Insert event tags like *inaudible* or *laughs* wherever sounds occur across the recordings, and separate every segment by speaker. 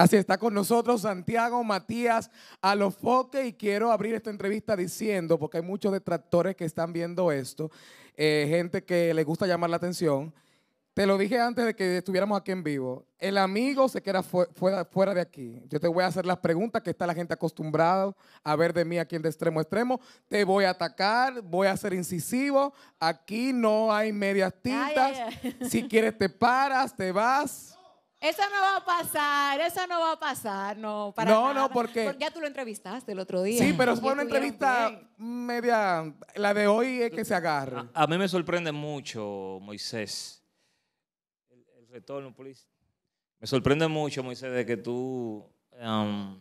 Speaker 1: Así está con nosotros Santiago Matías Alofoque y quiero abrir esta entrevista diciendo, porque hay muchos detractores que están viendo esto, eh, gente que le gusta llamar la atención. Te lo dije antes de que estuviéramos aquí en vivo. El amigo se queda fuera, de aquí. Yo te voy a hacer las preguntas que está la gente acostumbrada a ver de mí aquí de extremo a extremo. Te voy a atacar, voy a ser incisivo. Aquí no hay medias tintas. Si quieres te paras, te vas.
Speaker 2: Eso no va a pasar, eso no va a pasar, no, para No, no, porque... porque... Ya tú lo entrevistaste el otro día. Sí, pero fue una entrevista
Speaker 1: media... La de hoy es que se agarra.
Speaker 3: A, mí me sorprende mucho, Moisés, el, retorno, please. Me sorprende mucho, Moisés, de que tú um,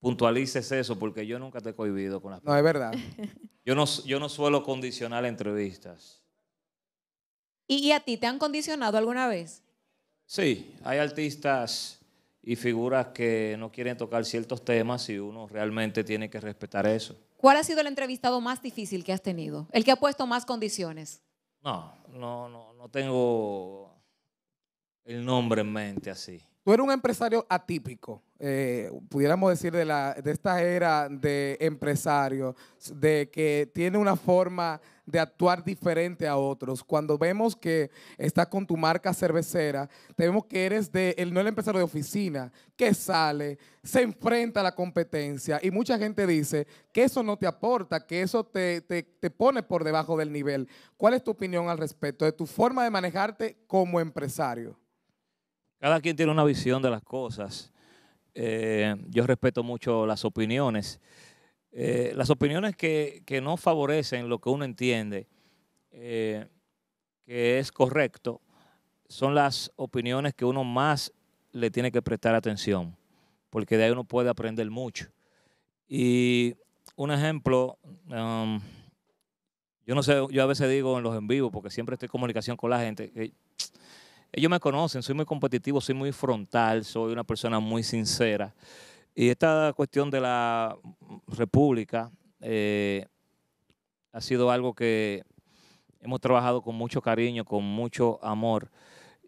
Speaker 3: puntualices eso, porque yo nunca te he cohibido con las No, es verdad. *laughs* Yo no, yo no suelo condicionar entrevistas.
Speaker 2: ¿Y a ti te han condicionado alguna vez?
Speaker 3: Sí, hay artistas y figuras que no quieren tocar ciertos temas y uno realmente tiene que respetar eso.
Speaker 2: ¿Cuál ha sido el entrevistado más difícil que has tenido? ¿El que ha puesto más condiciones?
Speaker 3: No, no, no, tengo el nombre en mente así.
Speaker 1: Tú
Speaker 2: eres un empresario
Speaker 1: atípico. Eh, pudiéramos decir, de, la, de esta era de empresario de que tiene una forma de actuar diferente a otros. Cuando vemos que estás con tu marca cervecera, tenemos que eres de, el, no el empresario de oficina, que sale, se enfrenta a la competencia. Y mucha gente dice que eso no te aporta, que eso te, te, te pone por debajo del nivel. ¿Cuál es tu opinión al respecto de tu forma de manejarte como empresario?
Speaker 3: Cada quien tiene una visión de las cosas. Eh, yo respeto mucho las opiniones. Eh, las opiniones que, no favorecen lo que uno entiende eh, que es correcto son las opiniones que uno más le tiene que prestar atención, porque de ahí uno puede aprender mucho. Y un ejemplo, um, yo no sé, yo a veces digo en los en vivo, porque siempre estoy en comunicación con la gente, que ellos me conocen, soy muy competitivo, soy muy frontal, soy una persona muy sincera. Y esta cuestión de la República eh, ha sido algo que hemos trabajado con mucho cariño, con mucho amor.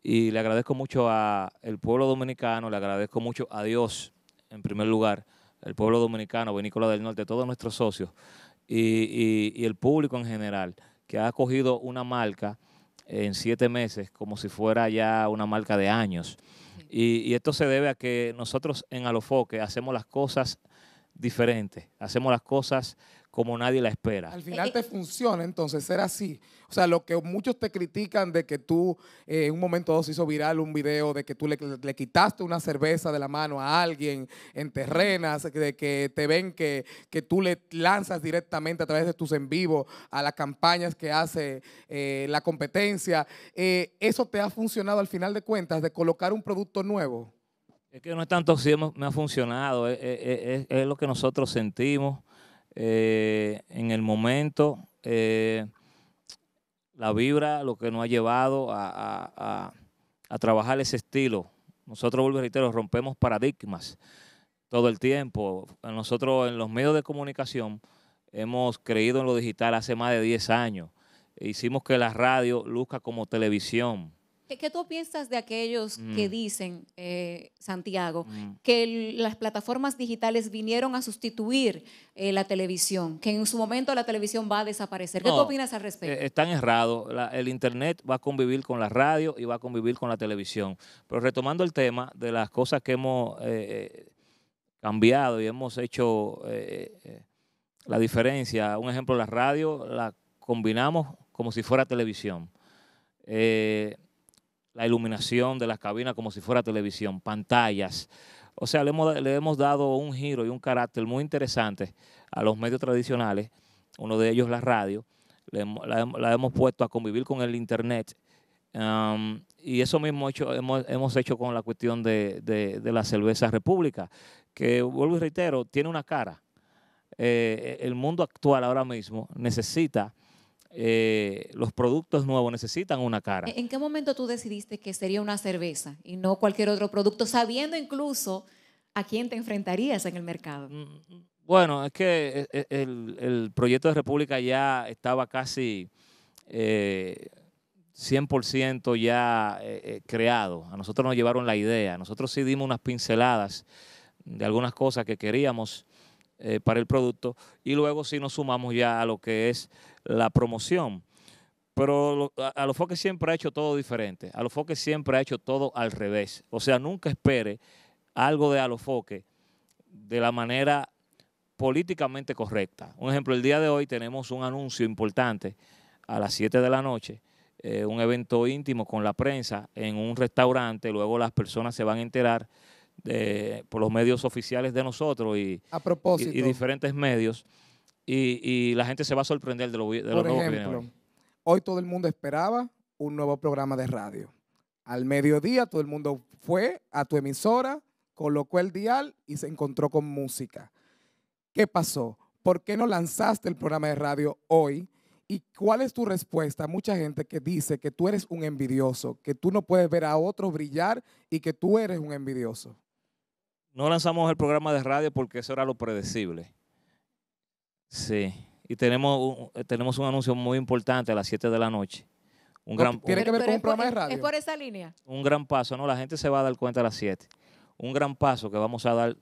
Speaker 3: Y le agradezco mucho al pueblo dominicano, le agradezco mucho a Dios, en primer lugar, el pueblo dominicano, Vinícola del Norte, todos nuestros socios y el público en general, que ha acogido una marca en siete meses como si fuera ya una marca de años. Y, esto se debe a que nosotros en Alofoque hacemos las cosas diferentes, hacemos las cosas como nadie la espera. Al
Speaker 1: eh, final eh, te funciona entonces ser así. O sea, lo que muchos te critican de que tú eh, en un momento dos hizo viral un video de que tú le, quitaste una cerveza de la mano a alguien en terrenas, de que te ven que, que tú le lanzas directamente a través de tus en vivo a las campañas que hace la competencia. ¿Eso te ha funcionado al final de cuentas de colocar un producto nuevo?
Speaker 3: Es que no es tanto si me ha funcionado, es lo que nosotros sentimos eh, en el momento, eh, la vibra, lo que nos ha llevado a, trabajar ese estilo. Nosotros, vuelvo a reiterar, rompemos paradigmas todo el tiempo. Nosotros en los medios de comunicación hemos creído en lo digital hace más de 10 años. Hicimos que la radio luzca como televisión.
Speaker 2: ¿Qué, tú piensas de aquellos que mm. dicen, eh, Santiago, mm. que las plataformas digitales vinieron a sustituir eh, la televisión, que en su momento la televisión va a desaparecer? ¿Qué tú opinas al respecto? Eh,
Speaker 3: están errados. El Internet va a convivir con la radio y va a convivir con la televisión. Pero retomando el tema de las cosas que hemos cambiado y hemos hecho la diferencia, un ejemplo, la radio la combinamos como si fuera televisión la iluminación de las cabinas como si fuera televisión, pantallas. O sea, le hemos, le hemos dado un giro y un carácter muy interesante a los medios tradicionales, uno de ellos la radio, la, hemos puesto a convivir con el Internet. Um, y eso mismo hemos, hecho con la cuestión de, la cerveza república, que vuelvo y reitero, tiene una cara. Eh, el mundo actual ahora mismo necesita eh, los productos nuevos necesitan una cara. ¿En
Speaker 2: qué momento tú decidiste que sería una cerveza y no cualquier otro producto, sabiendo incluso a quién te enfrentarías en el mercado? Mm,
Speaker 3: bueno, es que eh, eh, el, proyecto de República ya estaba casi 100% ya creado. A nosotros nos llevaron la idea. Nosotros sí dimos unas pinceladas de algunas cosas que queríamos para el producto y luego sí nos sumamos ya a lo que es la promoción. Pero Alofoque siempre ha hecho todo diferente. Alofoque siempre ha hecho todo al revés. O sea, nunca espere algo de Alofoque de la manera políticamente correcta. Un ejemplo, el día de hoy tenemos un anuncio importante a las 7 de la noche, eh, un evento íntimo con la prensa en un restaurante, luego las personas se van a enterar eh, por los medios oficiales de nosotros y diferentes medios y, la gente se va a sorprender de lo, de Por nuevo ejemplo,
Speaker 1: hoy. todo el mundo esperaba un nuevo programa de radio. Al mediodía todo el mundo fue a tu emisora, colocó el dial y se encontró con música. ¿Qué pasó? ¿Por qué no lanzaste el programa de radio hoy? ¿Y cuál es tu respuesta a mucha gente que dice que tú eres un envidioso, que tú no puedes ver a otro brillar y que tú eres un envidioso?
Speaker 3: No lanzamos el programa de radio porque eso era lo predecible. Sí, y tenemos, eh, tenemos un anuncio muy importante a las 7 de la noche. Un gran, tiene que ver con un programa de radio. Es por esa línea. Un gran paso, no, la gente se va a dar cuenta a las 7. Un gran paso que vamos a dar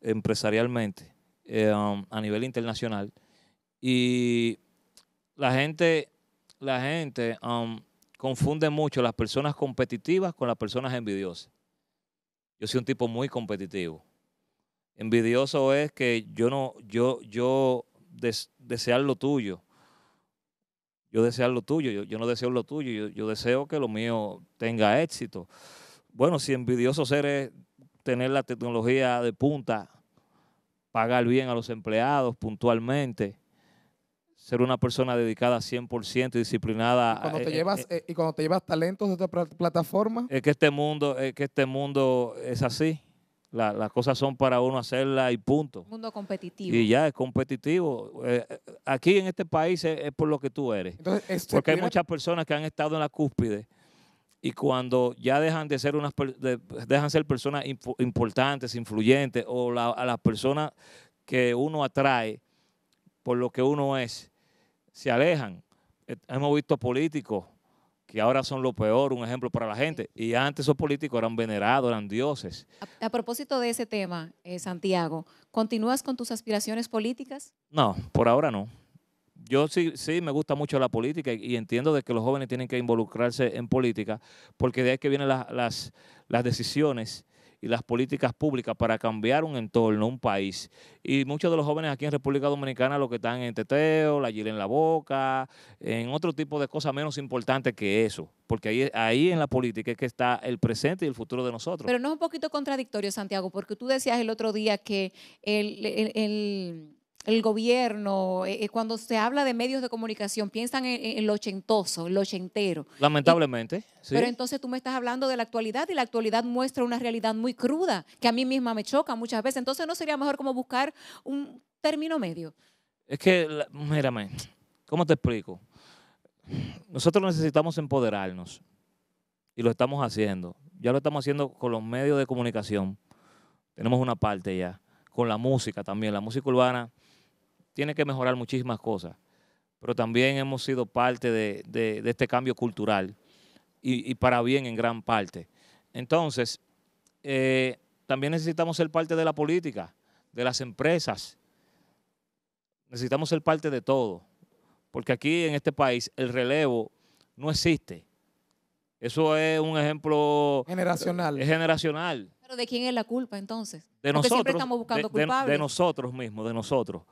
Speaker 3: empresarialmente eh, um, a nivel internacional. Y la gente, la gente um, confunde mucho las personas competitivas con las personas envidiosas. Yo soy un tipo muy competitivo. Envidioso es que yo no, yo, yo desear lo tuyo. Yo desear lo tuyo, yo, no deseo lo tuyo, yo, deseo que lo mío tenga éxito. Bueno, si envidioso ser es tener la tecnología de punta, pagar bien a los empleados puntualmente, ser una persona dedicada 100% y disciplinada. Y cuando eh, te eh, llevas,
Speaker 1: eh, y cuando te llevas talentos de esta plataforma.
Speaker 3: Es que este mundo, es que este mundo es así la, las cosas son para uno hacerlas y punto.
Speaker 2: Mundo competitivo. Y
Speaker 3: ya es competitivo. Eh, eh, aquí en este país es, por lo que tú eres. Este, Porque hay muchas personas que han estado en la cúspide y cuando ya dejan de ser unas dejan ser personas importantes, influyentes o a las personas que uno atrae por lo que uno es, se alejan. Eh, hemos visto políticos que ahora son lo peor, un ejemplo para la gente. Y antes esos políticos eran venerados, eran dioses.
Speaker 2: A, propósito de ese tema, eh, Santiago, ¿continúas con tus aspiraciones políticas?
Speaker 3: No, por ahora no. Yo sí, sí me gusta mucho la política y, entiendo de que los jóvenes tienen que involucrarse en política porque de ahí que vienen las, las decisiones y las políticas públicas para cambiar un entorno, un país. Y muchos de los jóvenes aquí en República Dominicana lo que están en teteo, la gil en la boca, en otro tipo de cosas menos importantes que eso. Porque ahí, ahí en la política es que está el presente y el futuro de nosotros. Pero
Speaker 2: no es un poquito contradictorio, Santiago, porque tú decías el otro día que el el gobierno, eh, eh, cuando se habla de medios de comunicación, piensan en, el lo ochentoso, en lo ochentero.
Speaker 3: Lamentablemente. sí. Pero
Speaker 2: entonces tú me estás hablando de la actualidad y la actualidad muestra una realidad muy cruda que a mí misma me choca muchas veces. Entonces no sería mejor como buscar un término medio.
Speaker 3: Es que, mírame, ¿cómo te explico? Nosotros necesitamos empoderarnos y lo estamos haciendo. Ya lo estamos haciendo con los medios de comunicación. Tenemos una parte ya, con la música también. La música urbana tiene que mejorar muchísimas cosas, pero también hemos sido parte de, este cambio cultural y, para bien en gran parte. Entonces, eh, también necesitamos ser parte de la política, de las empresas. Necesitamos ser parte de todo, porque aquí en este país el relevo no existe. Eso es un ejemplo eh, generacional. Es generacional.
Speaker 2: Pero ¿de quién es la culpa entonces? De nosotros. estamos buscando de,
Speaker 3: nosotros mismos, de nosotros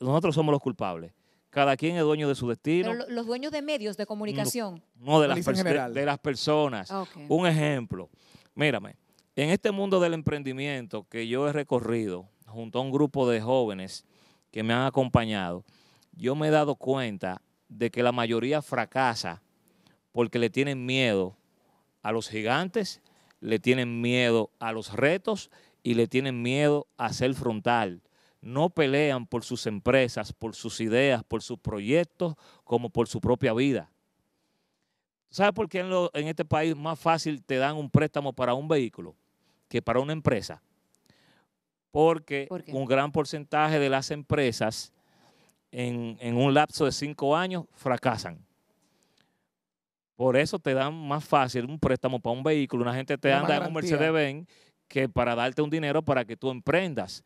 Speaker 3: nosotros somos los culpables. Cada quien es dueño de su destino.
Speaker 2: los dueños de medios de comunicación.
Speaker 3: No, de, las de, de, las personas. Ah, un ejemplo. Mírame, en este mundo del emprendimiento que yo he recorrido junto a un grupo de jóvenes que me han acompañado, yo me he dado cuenta de que la mayoría fracasa porque le tienen miedo a los gigantes, le tienen miedo a los retos y le tienen miedo a ser frontal no pelean por sus empresas, por sus ideas, por sus proyectos, como por su propia vida. ¿Sabes por qué en, este país más fácil te dan un préstamo para un vehículo que para una empresa? Porque un gran porcentaje de las empresas en, un lapso de cinco años fracasan. Por eso te dan más fácil un préstamo para un vehículo. Una gente te anda en un Mercedes-Benz que para darte un dinero para que tú emprendas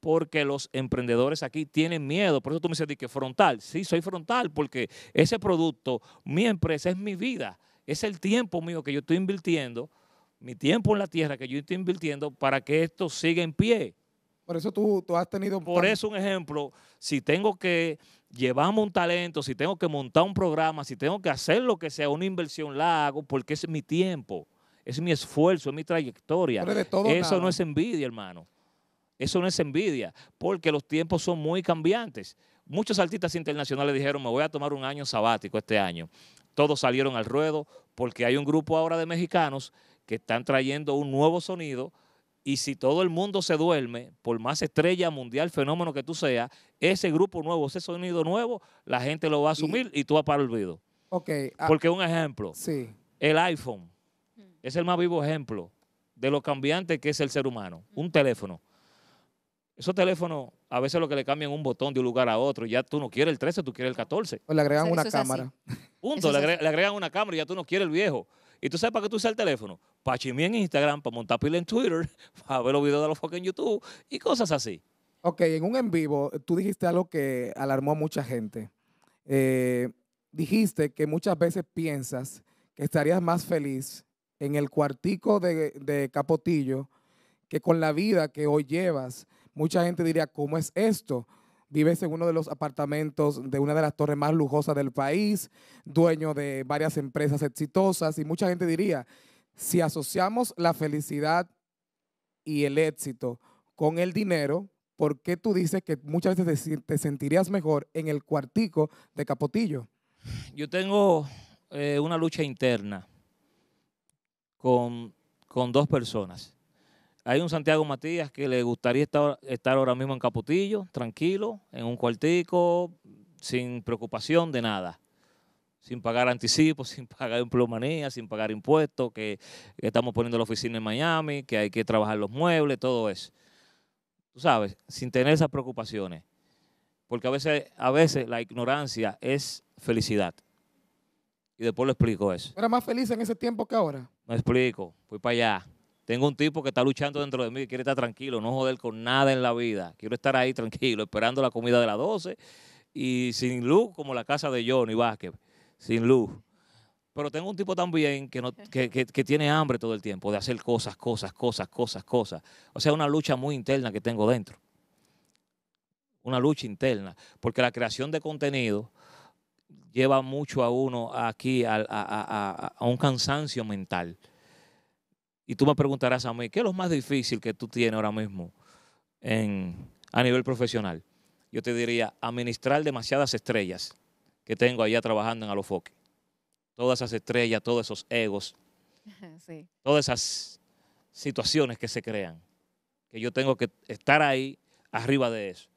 Speaker 3: porque los emprendedores aquí tienen miedo. Por eso tú me dices que frontal. Sí, soy frontal porque ese producto, mi empresa, es mi vida. Es el tiempo mío que yo estoy invirtiendo, mi tiempo en la tierra que yo estoy invirtiendo para que esto siga en pie. Por eso tú, tú has tenido... Por eso un ejemplo, si tengo que llevarme un talento, si tengo que montar un programa, si tengo que hacer lo que sea, una inversión, la hago porque es mi tiempo, es mi esfuerzo, es mi trayectoria. eso no es envidia, hermano. Eso no es envidia, porque los tiempos son muy cambiantes. Muchos artistas internacionales dijeron, me voy a tomar un año sabático este año. Todos salieron al ruedo porque hay un grupo ahora de mexicanos que están trayendo un nuevo sonido y si todo el mundo se duerme, por más estrella mundial, fenómeno que tú seas, ese grupo nuevo, ese sonido nuevo, la gente lo va a asumir y, tú vas para el olvido.
Speaker 1: Okay, ah, Porque
Speaker 3: un ejemplo, sí. el iPhone es el más vivo ejemplo de lo cambiante que es el ser humano. Mm. Un teléfono. Esos teléfonos, a veces lo que le cambian un botón de un lugar a otro, ya tú no quieres el 13, tú quieres el 14. O le agregan una cámara. Punto, le, agregan una cámara y ya tú no quieres el viejo. ¿Y tú sabes para qué tú usas el teléfono? Para chimir en Instagram, para montar pila en Twitter, *laughs* para ver los videos de los fucking YouTube y cosas así.
Speaker 1: Ok, en un en vivo, tú dijiste algo que alarmó a mucha gente. Eh, dijiste que muchas veces piensas que estarías más feliz en el cuartico de, de Capotillo que con la vida que hoy llevas. Mucha gente diría, ¿cómo es esto? Vives en uno de los apartamentos de una de las torres más lujosas del país, dueño de varias empresas exitosas, y mucha gente diría, si asociamos la felicidad y el éxito con el dinero, ¿por qué tú dices que muchas veces te, sentirías mejor en el cuartico de Capotillo?
Speaker 3: Yo tengo eh, una lucha interna con, con dos personas. Hay un Santiago Matías que le gustaría estar, estar ahora mismo en Caputillo, tranquilo, en un cuartico, sin preocupación de nada. Sin pagar anticipos, *laughs* sin pagar emplomanía, sin pagar impuestos, que, estamos poniendo la oficina en Miami, que hay que trabajar los muebles, todo eso. Tú sabes, sin tener esas preocupaciones. Porque a veces, a veces la ignorancia es felicidad. Y después lo explico eso. ¿Era
Speaker 1: más feliz en ese tiempo que ahora?
Speaker 3: Me explico, fui para allá. Tengo un tipo que está luchando dentro de mí, quiere estar tranquilo, no joder con nada en la vida. Quiero estar ahí tranquilo, esperando la comida de las 12 y sin luz, como la casa de Johnny Vázquez, sin luz. Pero tengo un tipo también que, no, tiene hambre todo el tiempo de hacer cosas, cosas, cosas, cosas, cosas. O sea, una lucha muy interna que tengo dentro. Una lucha interna. Porque la creación de contenido lleva mucho a uno aquí a, a un cansancio mental y tú me preguntarás a mí, ¿qué es lo más difícil que tú tienes ahora mismo a nivel profesional? Yo te diría, administrar demasiadas estrellas que tengo allá trabajando en Alofoque. Todas esas estrellas, todos esos egos,
Speaker 2: *laughs*
Speaker 3: todas esas situaciones que se crean, que yo tengo que estar ahí arriba de eso.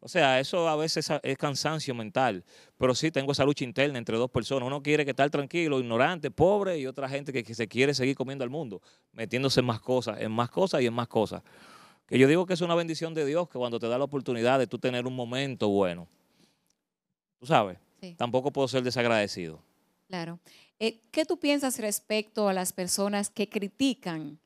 Speaker 3: O sea, eso a veces es cansancio mental, pero sí tengo esa lucha interna entre dos personas. Uno quiere que estar tranquilo, ignorante, pobre, y otra gente que, se quiere seguir comiendo al mundo, metiéndose en más cosas, en más cosas y en más cosas. Que yo digo que es una bendición de Dios que cuando te da la oportunidad de tú tener un momento bueno, tú sabes, tampoco puedo ser desagradecido.
Speaker 2: Claro. Eh, ¿Qué tú piensas respecto a las personas que critican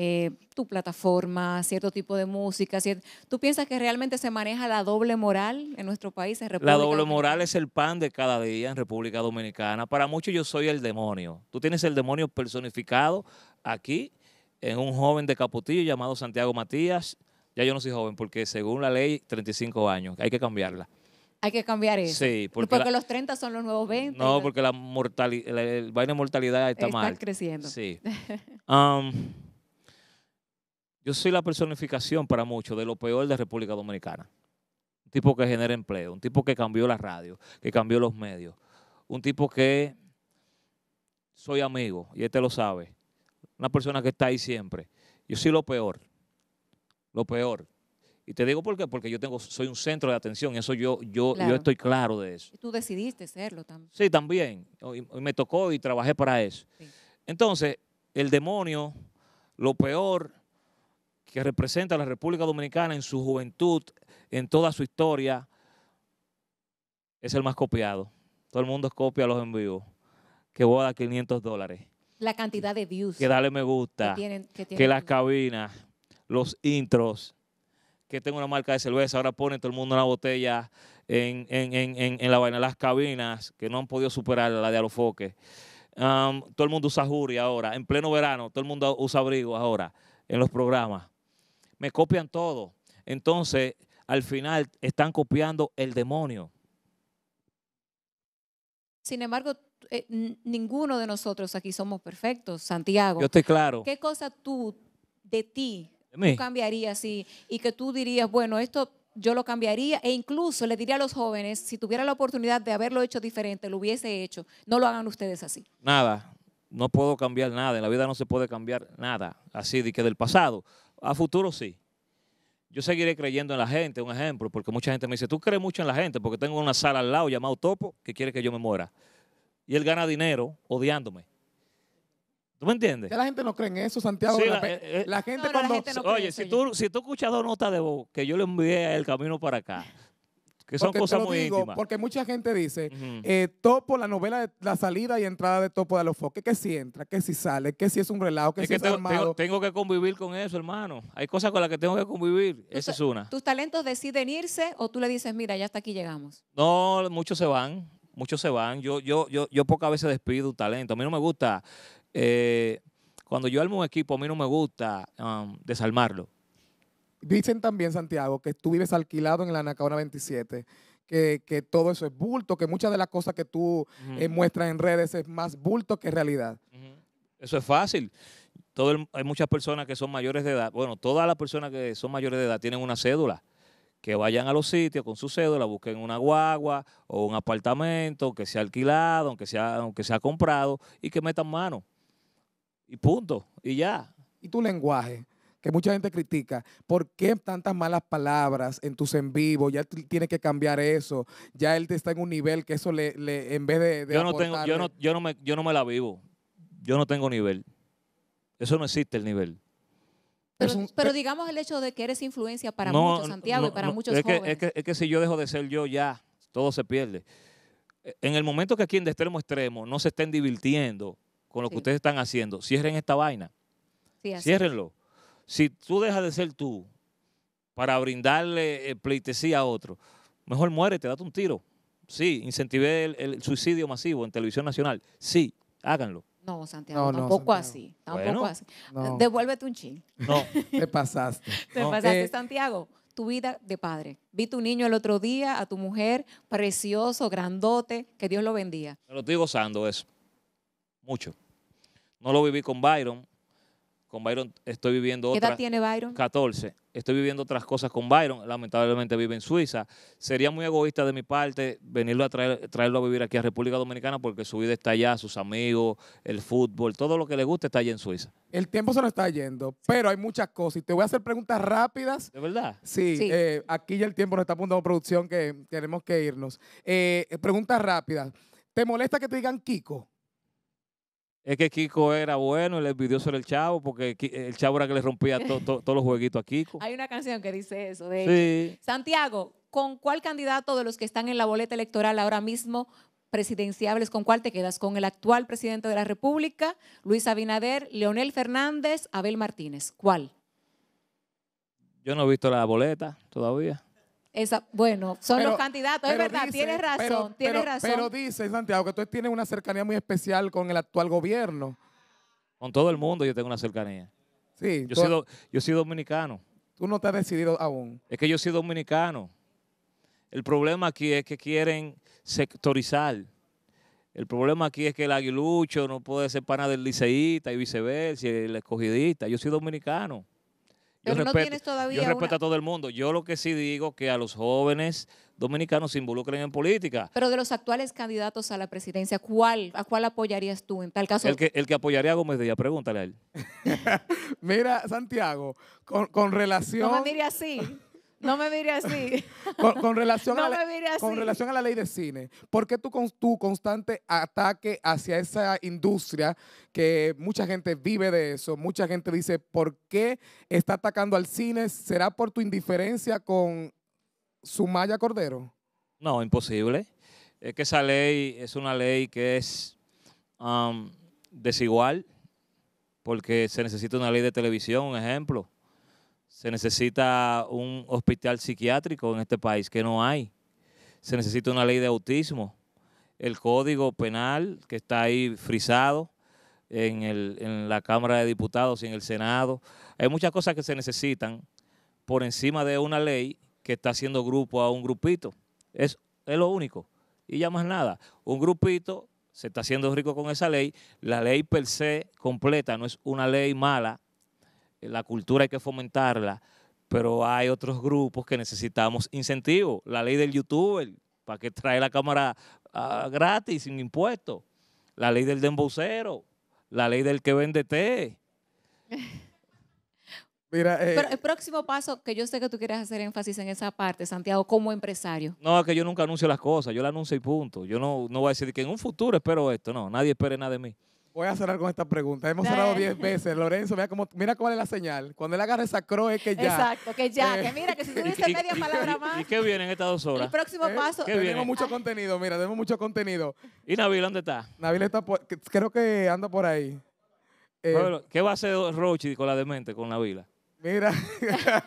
Speaker 2: eh, tu plataforma, cierto tipo de música. cierto ¿Tú piensas que realmente se maneja la doble moral en nuestro país? En la doble
Speaker 3: moral es el pan de cada día en República Dominicana. Para muchos yo soy el demonio. Tú tienes el demonio personificado aquí en un joven de Capotillo llamado Santiago Matías. Ya yo no soy joven porque según la ley, 35 años. Hay que cambiarla.
Speaker 2: Hay que cambiar eso. Sí, porque, los 30 son los nuevos 20. No,
Speaker 3: porque la mortalidad, el, de mortalidad está, mal. Está creciendo. Sí. *laughs* Um, yo soy la personificación para muchos de lo peor de República Dominicana. Un tipo que genera empleo, un tipo que cambió la radio, que cambió los medios, un tipo que soy amigo, y este lo sabe, una persona que está ahí siempre. Yo soy lo peor, lo peor. Y te digo por qué, porque yo tengo, soy un centro de atención, eso yo, yo, yo estoy claro de eso.
Speaker 2: Y tú decidiste serlo también.
Speaker 3: Sí, también. Oh, me tocó y trabajé para eso. Entonces, el demonio, lo peor, que representa a la República Dominicana en su juventud, en toda su historia, es el más copiado. Todo el mundo copia los envíos. que voy a dar 500 dólares.
Speaker 2: La cantidad de views. Que dale
Speaker 3: me gusta. Que, que, las cabinas, los intros, que tengo una marca de cerveza, ahora pone todo el mundo una botella en, en la vaina, las cabinas, que no han podido superar la de Alofoque. todo el mundo usa jury ahora, en pleno verano, todo el mundo usa abrigo ahora en los programas me copian todo. Entonces, al final están copiando el demonio.
Speaker 2: Sin embargo, eh, ninguno de nosotros aquí somos perfectos, Santiago. Yo estoy claro. ¿Qué cosa tú de ti tú cambiarías y, y que tú dirías, bueno, esto yo lo cambiaría e incluso le diría a los jóvenes, si tuviera la oportunidad de haberlo hecho diferente, lo hubiese hecho. No lo hagan ustedes así.
Speaker 3: Nada, no puedo cambiar nada, en la vida no se puede cambiar nada, así de que del pasado. A futuro sí. Yo seguiré creyendo en la gente, un ejemplo, porque mucha gente me dice, tú crees mucho en la gente, porque tengo una sala al lado llamado Topo que quiere que yo me muera. Y él gana dinero odiándome. ¿Tú me entiendes?
Speaker 1: la gente no cree en eso, Santiago. Eh, eh,
Speaker 3: la, gente no, cuando... oye, si, tú, si tú escuchas dos notas de voz que yo le envié el camino para acá, que son cosas muy íntimas. Porque
Speaker 1: mucha gente dice, eh, Topo, la novela, de la salida y entrada de Topo de los Foques, que si entra, que si sale, que si es un relato? que si es tengo, armado.
Speaker 3: Tengo, que convivir con eso, hermano. Hay cosas con las que tengo que convivir. Esa es una.
Speaker 2: ¿Tus talentos deciden irse o tú le dices, mira, ya hasta aquí llegamos?
Speaker 3: No, muchos se van, muchos se van. Yo, yo, yo, yo pocas veces despido un talento. A mí no me gusta... Eh, cuando yo armo un equipo, a mí no me gusta um, desarmarlo.
Speaker 1: Dicen también, Santiago, que tú vives alquilado en la Anacaona 27, que, todo eso es bulto, que muchas de las cosas que tú eh, muestras en redes es más bulto que realidad.
Speaker 3: Eso es fácil. Todo hay muchas personas que son mayores de edad. Bueno, todas las personas que son mayores de edad tienen una cédula. Que vayan a los sitios con su cédula, busquen una guagua o un apartamento que sea alquilado, aunque sea, aunque sea comprado, y que metan mano. Y punto. Y ya. ¿Y tu lenguaje? que mucha gente critica.
Speaker 1: ¿Por qué tantas malas palabras en tus en vivo? Ya tiene que cambiar eso. Ya él está en un nivel que eso le, en vez de, yo no tengo, yo no,
Speaker 3: yo no me, yo no me la vivo. Yo no tengo nivel. Eso no existe el nivel.
Speaker 2: Pero, eh digamos el hecho de que eres influencia para muchos, Santiago, y para muchos jóvenes.
Speaker 3: Que, es, que, si yo dejo de ser yo, ya todo se pierde. En el momento que aquí en de extremo extremo no se estén divirtiendo con lo que ustedes están haciendo, cierren esta vaina. Sí, Ciérrenlo si tú dejas de ser tú para brindarle eh, pleitesía a otro, mejor muérete, date un tiro. Sí, incentivé el, suicidio masivo en televisión nacional. Sí, háganlo.
Speaker 2: No, Santiago, tampoco así. Devuélvete un chin.
Speaker 3: No, *laughs* te pasaste.
Speaker 2: *laughs* te pasaste, eh. Santiago. Tu vida de padre. Vi tu niño el otro día, a tu mujer, precioso, grandote, que Dios lo bendiga.
Speaker 3: lo estoy gozando eso. Mucho. No lo viví con Byron, con Byron estoy viviendo otra. ¿Qué edad tiene Byron? 14. Estoy viviendo otras cosas con Byron. Lamentablemente vive en Suiza. Sería muy egoísta de mi parte venirlo a traerlo a vivir aquí a República Dominicana porque su vida está allá, sus amigos, el fútbol, todo lo que le gusta está allá en Suiza.
Speaker 1: El tiempo se nos está yendo, pero hay muchas cosas y te voy a hacer preguntas rápidas.
Speaker 3: ¿De verdad? Sí, eh,
Speaker 1: aquí ya el tiempo nos está apuntando producción que tenemos que irnos. Eh, preguntas rápidas. ¿Te molesta que te digan Kiko?
Speaker 3: es que Kiko era bueno, el envidioso era el chavo, porque el chavo era que le rompía todos los jueguitos a Kiko. Hay
Speaker 2: una canción que dice eso, de sí. Santiago, ¿con cuál candidato de los que están en la boleta electoral ahora mismo presidenciables, con cuál te quedas? ¿Con el actual presidente de la República, Luis Abinader, Leonel Fernández, Abel Martínez? ¿Cuál?
Speaker 3: Yo no he visto la boleta todavía
Speaker 2: bueno, son los candidatos, es verdad, tiene tienes razón, pero,
Speaker 1: dice Santiago que tú tienes una cercanía muy especial con el actual gobierno.
Speaker 3: Con todo el mundo yo tengo una cercanía. Sí. Yo, soy, yo soy dominicano.
Speaker 1: Tú no te has decidido aún.
Speaker 3: Es que yo soy dominicano. El problema aquí es que quieren sectorizar. El problema aquí es que el aguilucho no puede ser pana del liceísta y viceversa, y el escogidista. Yo soy dominicano. Yo respeto, a todo el mundo. Yo lo que sí digo que a los jóvenes dominicanos se involucren en política.
Speaker 2: Pero de los actuales candidatos a la presidencia, ¿cuál, ¿a cuál apoyarías tú en tal caso? El
Speaker 3: que, apoyaría a Gómez Díaz, pregúntale a él.
Speaker 1: *laughs* Mira, Santiago, con, relación.
Speaker 2: No así. No me mire así. *laughs* Con, relación, a la, con relación
Speaker 1: a la ley de cine, ¿por qué tu, tu constante ataque hacia esa industria que mucha gente vive de eso? Mucha gente dice, ¿por qué está atacando al cine? ¿Será por tu indiferencia con Sumaya Cordero?
Speaker 3: No, imposible. Es que esa ley es una ley que es um, desigual, porque se necesita una ley de televisión, un ejemplo se necesita un hospital psiquiátrico en este país, que no hay. Se necesita una ley de autismo. El código penal, que está ahí frisado en, la Cámara de Diputados y en el Senado. Hay muchas cosas que se necesitan por encima de una ley que está haciendo grupo a un grupito. Es, es lo único. Y ya más nada. Un grupito se está haciendo rico con esa ley. La ley per se completa no es una ley mala, la cultura hay que fomentarla, pero hay otros grupos que necesitamos incentivos. La ley del youtuber, para que trae la cámara ah, gratis, sin impuestos. La ley del dembocero, la ley del que vende té. *laughs* Mira, eh, Pero el
Speaker 2: próximo paso que yo sé que tú quieres hacer énfasis en esa parte, Santiago, como empresario.
Speaker 3: No, es que yo nunca anuncio las cosas, yo las anuncio y punto. Yo no, no voy a decir que en un futuro espero esto, no, nadie espere nada de mí.
Speaker 2: Voy a
Speaker 1: cerrar con esta pregunta. Hemos cerrado 10 *laughs* veces. Lorenzo, mira, cómo, cuál es la señal. Cuando él agarra esa croe es que ya. Exacto,
Speaker 2: que ya. Eh, que mira, que si tú dices media palabra más. ¿Y
Speaker 3: qué vienen estas dos horas? El
Speaker 2: próximo eh, paso. tenemos
Speaker 1: mucho ah. contenido, mira, tenemos mucho contenido. ¿Y Nabil dónde está? Nabil está, por, creo que anda por ahí. Eh,
Speaker 3: ¿Qué va a hacer Rochi con la demente, con Nabila?
Speaker 1: Mira, *laughs*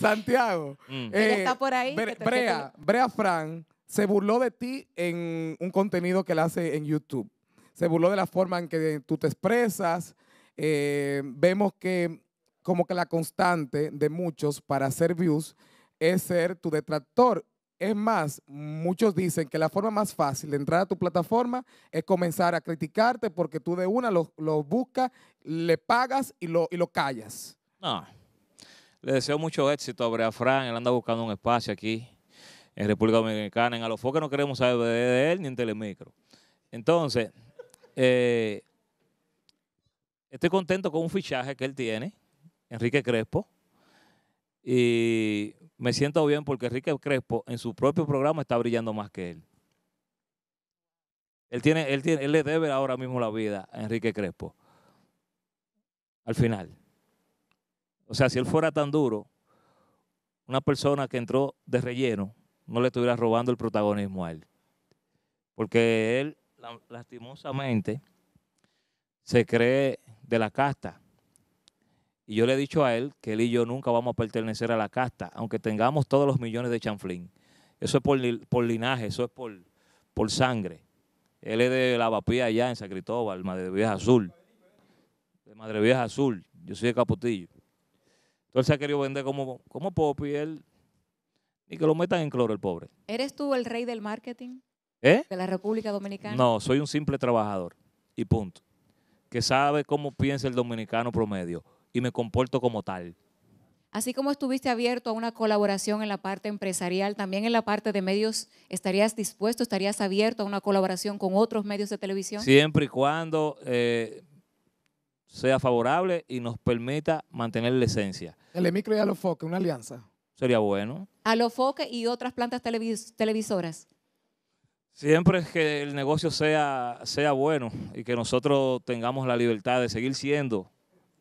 Speaker 1: Santiago. Mm. está por ahí. Brea, Brea Fran se burló de ti en un contenido que él hace en YouTube se burló de la forma en que tú te expresas. Eh, vemos que como que la constante de muchos para hacer views es ser tu detractor. Es más, muchos dicen que la forma más fácil de entrar a tu plataforma es comenzar a criticarte porque tú de una lo, buscas, le pagas y lo, y lo callas.
Speaker 3: No. Le deseo mucho éxito a Brea Él anda buscando un espacio aquí en República Dominicana. En Alofoque no queremos saber de él ni en Telemicro. Entonces, eh, estoy contento con un fichaje que él tiene, Enrique Crespo. Y me siento bien porque Enrique Crespo en su propio programa está brillando más que él. Él, tiene, él, tiene, él le debe ahora mismo la vida a Enrique Crespo. Al final. O sea, si él fuera tan duro, una persona que entró de relleno no le estuviera robando el protagonismo a él. Porque él lastimosamente, se cree de la casta. Y yo le he dicho a él que él y yo nunca vamos a pertenecer a la casta, aunque tengamos todos los millones de chanflín. Eso es por, linaje, eso es por, por sangre. Él es de la vapía allá en San Cristóbal, Madre Vieja Azul. De Madre Vieja Azul. Yo soy de Capotillo. Entonces se ha querido vender como, como pop y él... Y que lo metan en cloro el pobre.
Speaker 2: ¿Eres tú el rey del marketing? ¿Eh? De la República Dominicana.
Speaker 3: No, soy un simple trabajador y punto. Que sabe cómo piensa el dominicano promedio y me comporto como tal.
Speaker 2: Así como estuviste abierto a una colaboración en la parte empresarial, también en la parte de medios, ¿estarías dispuesto, estarías abierto a una colaboración con otros medios de televisión?
Speaker 3: Siempre y cuando eh, sea favorable y nos permita mantener la esencia.
Speaker 2: El Emicro y
Speaker 1: Alofoque, una alianza.
Speaker 3: Sería bueno.
Speaker 2: Alofoque y otras plantas televisoras.
Speaker 3: Siempre es que el negocio sea, sea bueno y que nosotros tengamos la libertad de seguir siendo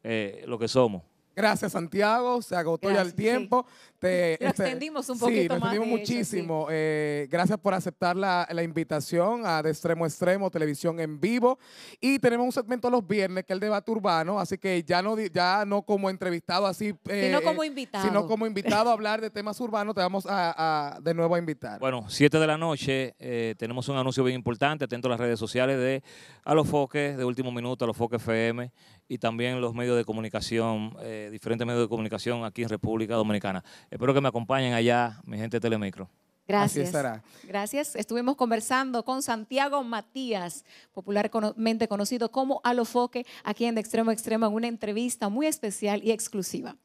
Speaker 3: eh, lo que somos.
Speaker 1: Gracias, Santiago. Se agotó ya el tiempo. Lo este, este, extendimos un poquito sí, lo extendimos muchísimo. Eh, gracias por aceptar la, invitación a De Extremo Extremo, televisión en vivo. Y tenemos un segmento los viernes, que es el debate urbano, así que ya no, ya no como entrevistado así. sino eh, como invitado. Sino como invitado a hablar de temas urbanos, te vamos a, de nuevo a invitar.
Speaker 3: Bueno, 7 de la noche eh, tenemos un anuncio bien importante, atento a las redes sociales de A los Foques, de Último Minuto, A los Foques FM, y también los medios de comunicación, diferentes medios de comunicación aquí en República Dominicana. Espero que me acompañen allá, mi gente de Telemicro.
Speaker 2: Gracias. Gracias. Estuvimos conversando con Santiago Matías, popularmente conocido como Alofoque, aquí en De Extremo Extremo, en una entrevista muy especial y exclusiva.